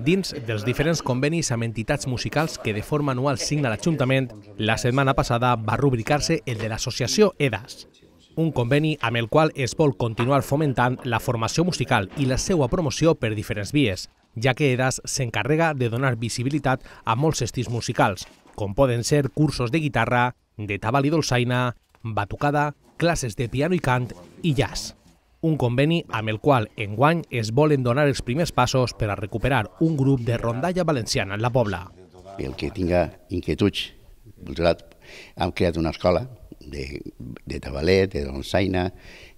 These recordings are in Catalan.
Dins dels diferents convenis amb entitats musicals que de forma anual signa l'Ajuntament, la setmana passada va rubricar-se el de l'associació EDAS, un conveni amb el qual es vol continuar fomentant la formació musical i la seva promoció per diferents vies, ja que EDAS s'encarrega de donar visibilitat a molts estils musicals, com poden ser cursos de guitarra, de tabal i dolçaina, batucada, classes de piano i cant i jazz un conveni amb el qual enguany es volen donar els primers passos per a recuperar un grup de rondalla valenciana en la Pobla. El que tinga inquietuds, hem creat una escola de, de tabalet, de donsaina,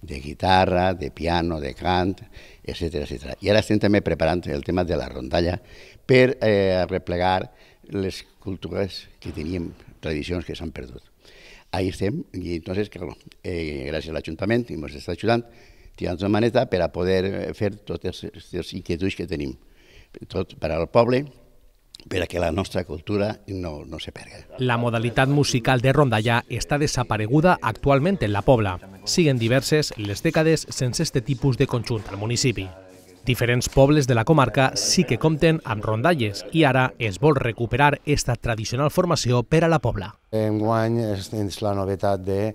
de guitarra, de piano, de cant, etc etc. I ara estem també preparant el tema de la rondalla per eh, replegar les cultures que teníem, tradicions que s'han perdut. Ahí estem, i entonces, claro, eh, gràcies a l'Ajuntament, i ens està ajudant, tirant-nos maneta per a poder eh, fer totes les inquietuds que tenim, tot per al poble, per a que la nostra cultura no, no se perga. La modalitat musical de rondallà està desapareguda actualment en la Pobla. Siguen diverses les dècades sense este tipus de conjunt al municipi. Diferents pobles de la comarca sí que compten amb rondalles i ara es vol recuperar esta tradicional formació per a la Pobla. Enguany és la novetat de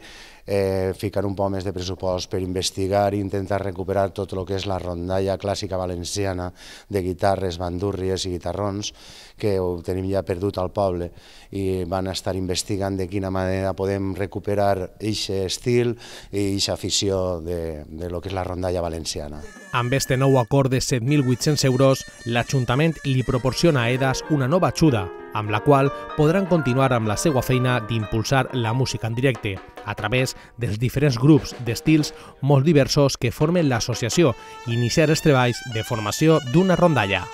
Eh, ficar un poc més de pressupost per investigar i intentar recuperar tot el que és la rondalla clàssica valenciana de guitarres, bandúrries i guitarrons que ho tenim ja perdut al poble i van estar investigant de quina manera podem recuperar aquest estil i aquesta afició de, de lo que és la rondalla valenciana. Amb este nou acord de 7.800 euros, l'Ajuntament li proporciona a EDAS una nova ajuda amb la qual podran continuar amb la seva feina d'impulsar la música en directe a través dels diferents grups d'estils molt diversos que formen l'associació i iniciar els treballs de formació d'una rondalla.